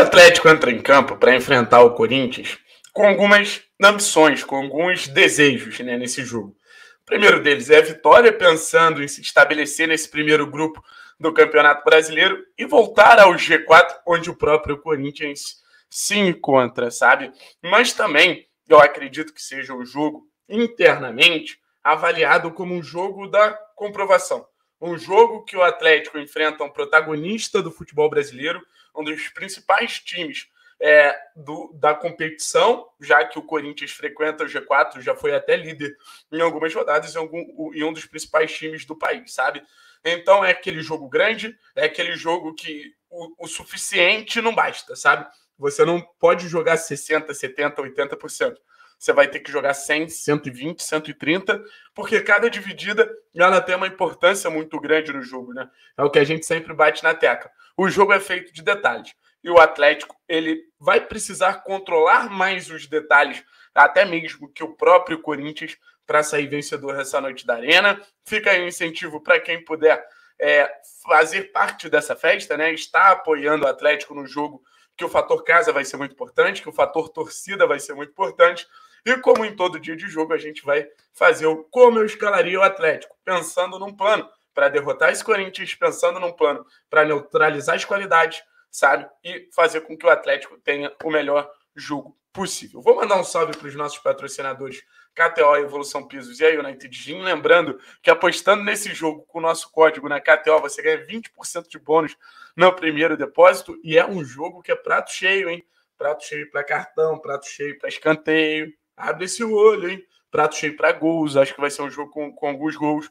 Atlético entra em campo para enfrentar o Corinthians com algumas ambições, com alguns desejos né, nesse jogo. O primeiro deles é a vitória, pensando em se estabelecer nesse primeiro grupo do Campeonato Brasileiro e voltar ao G4, onde o próprio Corinthians se encontra, sabe? Mas também, eu acredito que seja um jogo internamente avaliado como um jogo da comprovação. Um jogo que o Atlético enfrenta um protagonista do futebol brasileiro, um dos principais times é, do, da competição, já que o Corinthians frequenta o G4, já foi até líder em algumas rodadas, em, algum, em um dos principais times do país, sabe? Então é aquele jogo grande, é aquele jogo que o, o suficiente não basta, sabe? Você não pode jogar 60%, 70%, 80% você vai ter que jogar 100, 120, 130, porque cada dividida ela tem uma importância muito grande no jogo, né? É o que a gente sempre bate na teca o jogo é feito de detalhes. E o Atlético ele vai precisar controlar mais os detalhes, até mesmo que o próprio Corinthians, para sair vencedor essa noite da Arena. Fica aí o um incentivo para quem puder é, fazer parte dessa festa, né? estar apoiando o Atlético no jogo, que o fator casa vai ser muito importante, que o fator torcida vai ser muito importante. E como em todo dia de jogo, a gente vai fazer o como eu escalaria o Atlético, pensando num plano para derrotar esse Corinthians, pensando num plano para neutralizar as qualidades, sabe? E fazer com que o Atlético tenha o melhor jogo possível. Vou mandar um salve para os nossos patrocinadores KTO, Evolução Pisos e a United Gym. Lembrando que apostando nesse jogo com o nosso código na KTO, você ganha 20% de bônus no primeiro depósito. E é um jogo que é prato cheio, hein? Prato cheio para cartão, prato cheio para escanteio. Abre esse olho, hein? Prato cheio para gols. Acho que vai ser um jogo com, com alguns gols.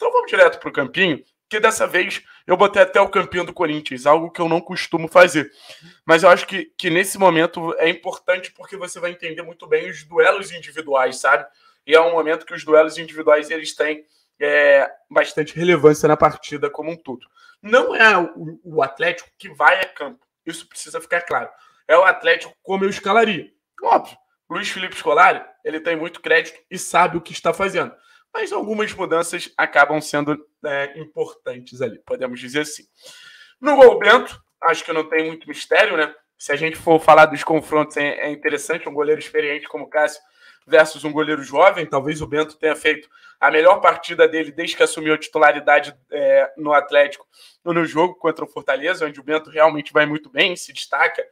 Então vamos direto para o campinho, que dessa vez eu botei até o campinho do Corinthians, algo que eu não costumo fazer. Mas eu acho que, que nesse momento é importante porque você vai entender muito bem os duelos individuais, sabe? E é um momento que os duelos individuais eles têm é, bastante relevância na partida como um todo. Não é o, o, Atlético que vai a campo, isso precisa ficar claro. É o Atlético como eu escalaria. Óbvio, Luiz Felipe Scolari, ele tem muito crédito e sabe o que está fazendo mas algumas mudanças acabam sendo é, importantes ali, podemos dizer assim. No gol Bento, acho que não tem muito mistério, né? Se a gente for falar dos confrontos, é, é interessante um goleiro experiente como o Cássio versus um goleiro jovem. Talvez o Bento tenha feito a melhor partida dele desde que assumiu a titularidade é, no Atlético no jogo contra o Fortaleza, onde o Bento realmente vai muito bem, se destaca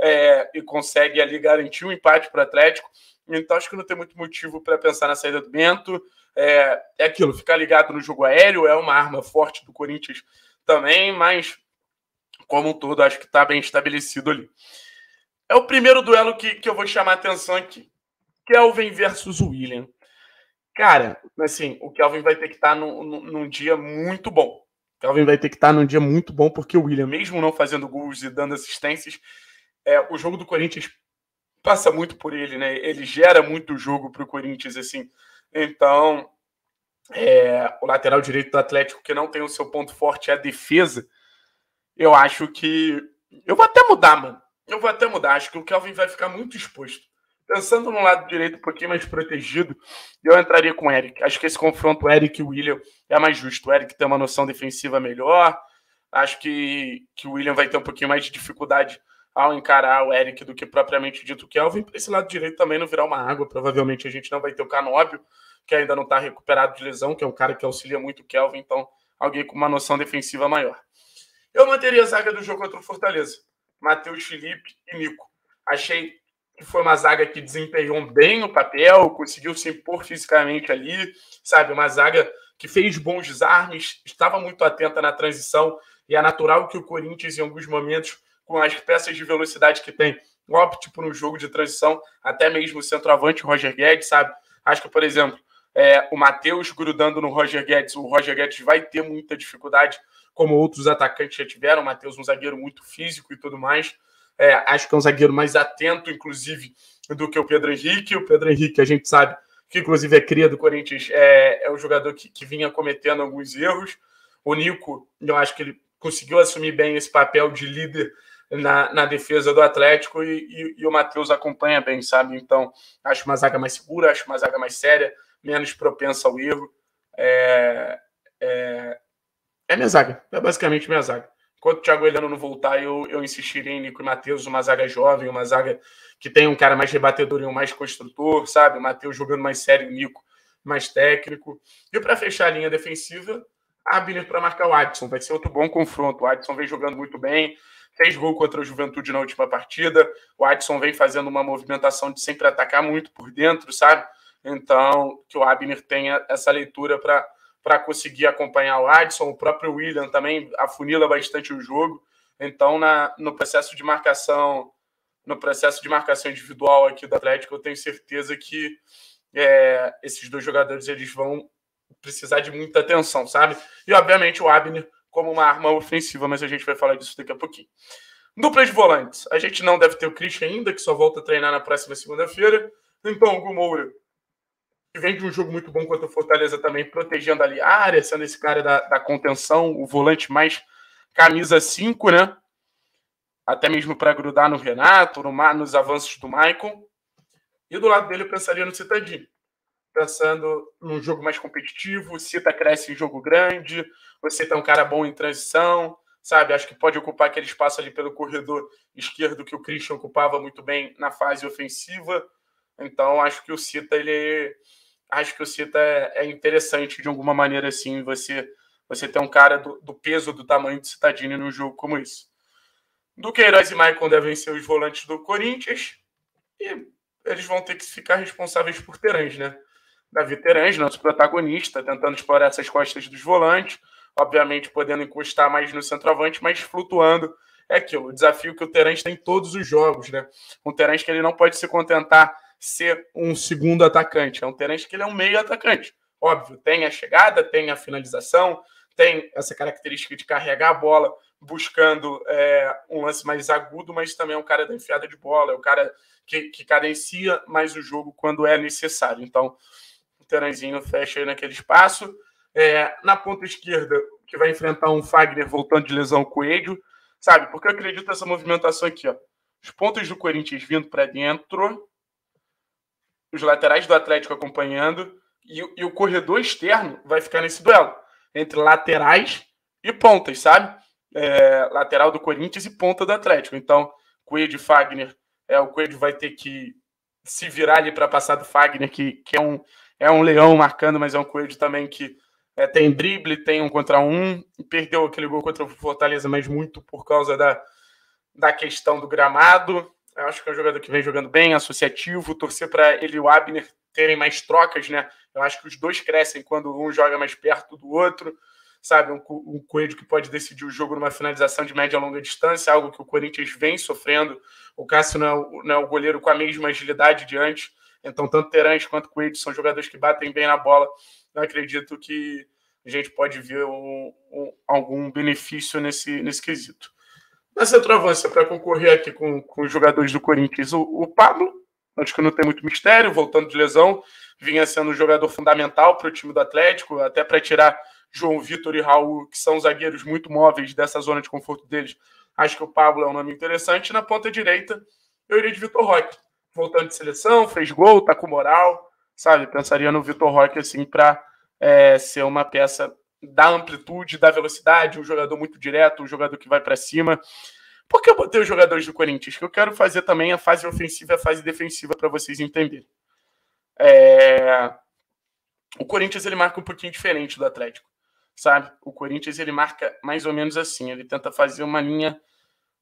é, e consegue ali garantir um empate para o Atlético. Então acho que não tem muito motivo para pensar na saída do Bento. É, é aquilo, ficar ligado no jogo aéreo é uma arma forte do Corinthians também, mas como um todo acho que está bem estabelecido ali. É o primeiro duelo que, que eu vou chamar a atenção aqui. Kelvin versus William. Cara, assim, o Kelvin vai ter que estar tá num, num, num dia muito bom. Kelvin vai ter que estar tá num dia muito bom, porque o William, mesmo não fazendo gols e dando assistências, é, o jogo do Corinthians passa muito por ele, né? Ele gera muito jogo para o Corinthians, assim. Então, é, o lateral direito do Atlético, que não tem o seu ponto forte, é a defesa. Eu acho que. Eu vou até mudar, mano. Eu vou até mudar. Acho que o Kelvin vai ficar muito exposto. Pensando no lado direito um pouquinho mais protegido, eu entraria com o Eric. Acho que esse confronto Eric e William é mais justo. O Eric tem uma noção defensiva melhor. Acho que, que o William vai ter um pouquinho mais de dificuldade ao encarar o Eric do que propriamente dito o Kelvin. Para esse lado direito também não virar uma água, provavelmente a gente não vai ter o Canóbio, que ainda não está recuperado de lesão, que é um cara que auxilia muito o Kelvin, então alguém com uma noção defensiva maior. Eu manteria a zaga do jogo contra o Fortaleza. Matheus Felipe e Nico. Achei que foi uma zaga que desempenhou bem o papel, conseguiu se impor fisicamente ali, sabe? Uma zaga que fez bons desarmes, estava muito atenta na transição, e é natural que o Corinthians, em alguns momentos, com as peças de velocidade que tem, opte por um jogo de transição, até mesmo o centroavante Roger Guedes, sabe? Acho que, por exemplo, é, o Matheus grudando no Roger Guedes, o Roger Guedes vai ter muita dificuldade, como outros atacantes já tiveram. O Matheus, é um zagueiro muito físico e tudo mais. É, acho que é um zagueiro mais atento, inclusive, do que o Pedro Henrique. O Pedro Henrique, a gente sabe que, inclusive, é cria do Corinthians, é, é um jogador que, que vinha cometendo alguns erros. O Nico, eu acho que ele conseguiu assumir bem esse papel de líder na, na defesa do Atlético e, e, e o Matheus acompanha bem, sabe? Então, acho uma zaga mais segura, acho uma zaga mais séria, menos propensa ao erro. É, é, é minha zaga, é basicamente minha zaga. Enquanto o Thiago Heleno não voltar, eu, eu insistiria em Nico e Matheus, uma zaga jovem, uma zaga que tem um cara mais rebatedor e um mais construtor, sabe? O Matheus jogando mais sério, o Nico mais técnico. E para fechar a linha defensiva, Abner para marcar o Adson. Vai ser outro bom confronto. O Adson vem jogando muito bem, fez gol contra a Juventude na última partida. O Adson vem fazendo uma movimentação de sempre atacar muito por dentro, sabe? Então, que o Abner tenha essa leitura para conseguir acompanhar o Adson. O próprio William também afunila bastante o jogo. Então, na, no processo de marcação, no processo de marcação individual aqui do Atlético, eu tenho certeza que é, esses dois jogadores eles vão precisar de muita atenção, sabe? E obviamente o Abner como uma arma ofensiva, mas a gente vai falar disso daqui a pouquinho. Dupla de volantes. A gente não deve ter o Christian ainda, que só volta a treinar na próxima segunda-feira. Então, o Moura, que vem de um jogo muito bom contra o Fortaleza também, protegendo ali a área, sendo esse cara da, da contenção, o volante mais camisa 5, né? Até mesmo para grudar no Renato, no, nos avanços do Maicon. E do lado dele, eu pensaria no Citadinho pensando num jogo mais competitivo, Cita tá cresce em jogo grande, você tá um cara bom em transição, sabe? Acho que pode ocupar aquele espaço ali pelo corredor esquerdo que o Christian ocupava muito bem na fase ofensiva. Então, acho que o Cita ele acho que o Cita é, é interessante de alguma maneira assim, você você ter um cara do, do peso, do tamanho do Citadini num jogo como Do Duqueiroz e Maicon devem ser os volantes do Corinthians e eles vão ter que ficar responsáveis por Terãs, né? da Viterãs, nosso protagonista, tentando explorar essas costas dos volantes, obviamente podendo encostar mais no centroavante, mas flutuando. É aquilo, o desafio que o Terãs tem em todos os jogos, né? Um Terãs que ele não pode se contentar ser um segundo atacante, é um Terãs que ele é um meio atacante. Óbvio, tem a chegada, tem a finalização, tem essa característica de carregar a bola buscando é, um lance mais agudo, mas também é um cara da enfiada de bola, é o um cara que, que cadencia mais o jogo quando é necessário. Então, Teranzinho fecha aí naquele espaço. É, na ponta esquerda, que vai enfrentar um Fagner voltando de lesão Coelho, sabe? Porque eu acredito nessa movimentação aqui, ó. Os pontos do Corinthians vindo para dentro, os laterais do Atlético acompanhando, e, e, o corredor externo vai ficar nesse duelo entre laterais e pontas, sabe? É, lateral do Corinthians e ponta do Atlético. Então, Coelho e Fagner, é, o Coelho vai ter que se virar ali para passar do Fagner, que, que é um é um leão marcando, mas é um coelho também que é, tem drible, tem um contra um, perdeu aquele gol contra o Fortaleza, mas muito por causa da, da questão do gramado. Eu acho que é um jogador que vem jogando bem, associativo, torcer para ele e o Abner terem mais trocas, né? Eu acho que os dois crescem quando um joga mais perto do outro, sabe? Um, um Coelho que pode decidir o jogo numa finalização de média a longa distância, algo que o Corinthians vem sofrendo. O Cássio não é, não é o goleiro com a mesma agilidade diante então, tanto Terãs quanto Quid são jogadores que batem bem na bola. Eu acredito que a gente pode ver algum benefício nesse, nesse quesito. Na centroavança, para concorrer aqui com, com os jogadores do Corinthians, o, o Pablo, acho que não tem muito mistério, voltando de lesão, vinha sendo um jogador fundamental para o time do Atlético, até para tirar João Vitor e Raul, que são zagueiros muito móveis dessa zona de conforto deles. Acho que o Pablo é um nome interessante. Na ponta direita, eu iria de Vitor Roque voltando de seleção, fez gol, tá com moral, sabe? Pensaria no Vitor Roque assim para é, ser uma peça da amplitude, da velocidade, um jogador muito direto, um jogador que vai para cima. Por que eu botei os jogadores do Corinthians? Que eu quero fazer também a fase ofensiva e a fase defensiva para vocês entenderem. É... O Corinthians ele marca um pouquinho diferente do Atlético, sabe? O Corinthians ele marca mais ou menos assim, ele tenta fazer uma linha,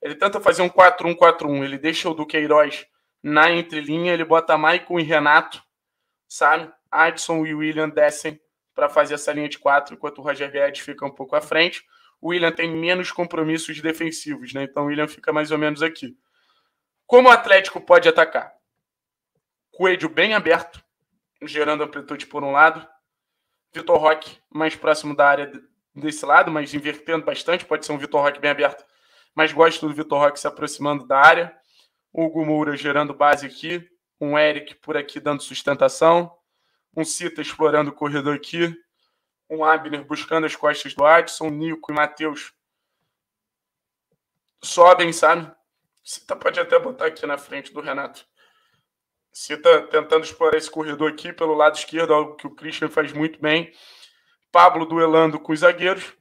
ele tenta fazer um 4-1-4-1, ele deixa o Duqueiroz na entrelinha, ele bota Maicon e Renato, sabe? Adson e William descem para fazer essa linha de quatro, enquanto o Roger Guedes fica um pouco à frente. O William tem menos compromissos defensivos, né? Então o William fica mais ou menos aqui. Como o Atlético pode atacar? Coelho bem aberto, gerando amplitude por um lado. Vitor Roque mais próximo da área desse lado, mas invertendo bastante. Pode ser um Vitor Roque bem aberto, mas gosto do Vitor Roque se aproximando da área. Hugo Moura gerando base aqui, um Eric por aqui dando sustentação, um Cita explorando o corredor aqui, um Abner buscando as costas do Adson, Nico e Matheus sobem, sabe? Cita pode até botar aqui na frente do Renato. Cita tentando explorar esse corredor aqui pelo lado esquerdo, algo que o Christian faz muito bem. Pablo duelando com os zagueiros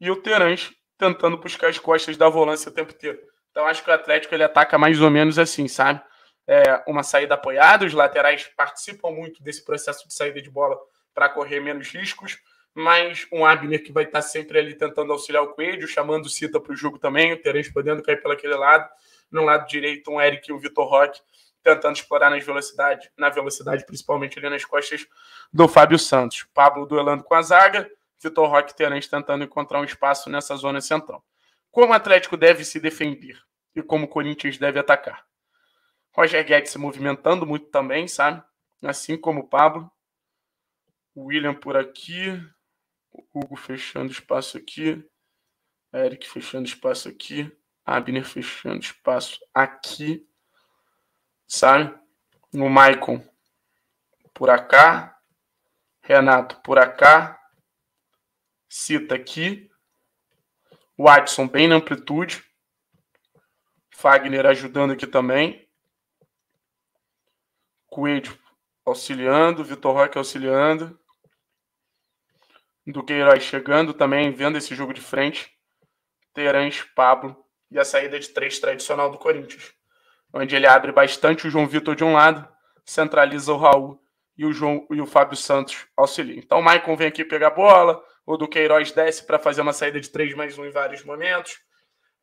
e o Terãs tentando buscar as costas da volância o tempo inteiro. Então acho que o Atlético ele ataca mais ou menos assim, sabe? É uma saída apoiada, os laterais participam muito desse processo de saída de bola para correr menos riscos, mas um Abner que vai estar tá sempre ali tentando auxiliar o Coelho, chamando o Cita para o jogo também, o Terence podendo cair pelo aquele lado, no lado direito um Eric e o Vitor Roque tentando explorar nas velocidade, na velocidade, principalmente ali nas costas do Fábio Santos. Pablo duelando com a zaga, Vitor Roque e Terence tentando encontrar um espaço nessa zona central. Como o Atlético deve se defender? e como o Corinthians deve atacar. Roger Guedes se movimentando muito também, sabe? Assim como o Pablo. William por aqui. Hugo fechando espaço aqui. Eric fechando espaço aqui. Abner fechando espaço aqui. Sabe? O Maicon por cá. Renato por cá. Cita aqui. O Watson bem na amplitude. Fagner ajudando aqui também. Coelho auxiliando, Vitor Roque auxiliando. Duqueiroz chegando também, vendo esse jogo de frente. Terãs, Pablo e a saída de três tradicional do Corinthians, onde ele abre bastante o João Vitor de um lado, centraliza o Raul e o João e o Fábio Santos auxiliam. Então o Maicon vem aqui pegar a bola, o Duqueiroz desce para fazer uma saída de três mais um em vários momentos.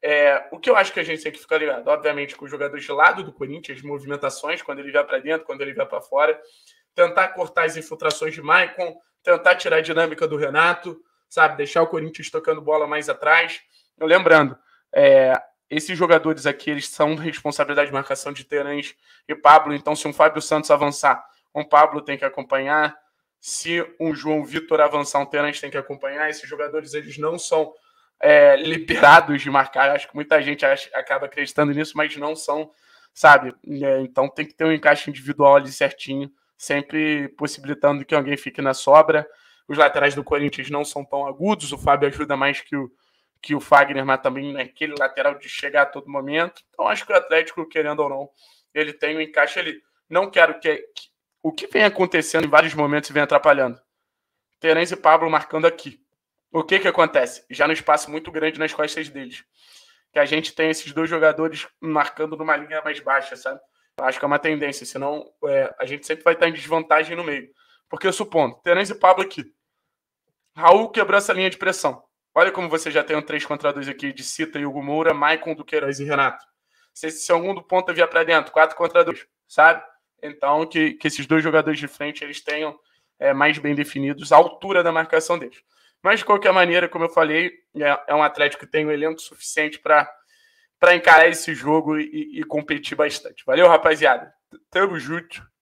É, o que eu acho que a gente tem que ficar ligado, obviamente, com os jogadores de lado do Corinthians, movimentações, quando ele vai para dentro, quando ele vai para fora, tentar cortar as infiltrações de Maicon, tentar tirar a dinâmica do Renato, sabe, deixar o Corinthians tocando bola mais atrás. Eu lembrando, é, esses jogadores aqui, eles são responsabilidade de marcação de Terence e Pablo, então se um Fábio Santos avançar, um Pablo tem que acompanhar, se um João Vitor avançar, um Terence tem que acompanhar, esses jogadores, eles não são é, liberados de marcar. Acho que muita gente acha, acaba acreditando nisso, mas não são, sabe? É, então tem que ter um encaixe individual ali certinho, sempre possibilitando que alguém fique na sobra. Os laterais do Corinthians não são tão agudos, o Fábio ajuda mais que o, que o Fagner, mas também naquele lateral de chegar a todo momento. Então acho que o Atlético, querendo ou não, ele tem um encaixe ali. Não quero que, que o que vem acontecendo em vários momentos vem atrapalhando. Terence e Pablo marcando aqui. O que que acontece? Já no espaço muito grande nas costas deles. Que a gente tem esses dois jogadores marcando numa linha mais baixa, sabe? Acho que é uma tendência, senão é, a gente sempre vai estar em desvantagem no meio. Porque eu supondo, Terence e Pablo aqui. Raul quebrou essa linha de pressão. Olha como você já tem um 3 contra 2 aqui de Cita e Hugo Moura, Maicon, Duqueiroz e Renato. Se esse segundo ponto vier para dentro, 4 contra 2, sabe? Então, que, que esses dois jogadores de frente eles tenham é, mais bem definidos a altura da marcação deles. Mas, de qualquer maneira, como eu falei, é, é um Atlético que tem um elenco suficiente para encarar esse jogo e, e, competir bastante. Valeu, rapaziada. Tamo junto.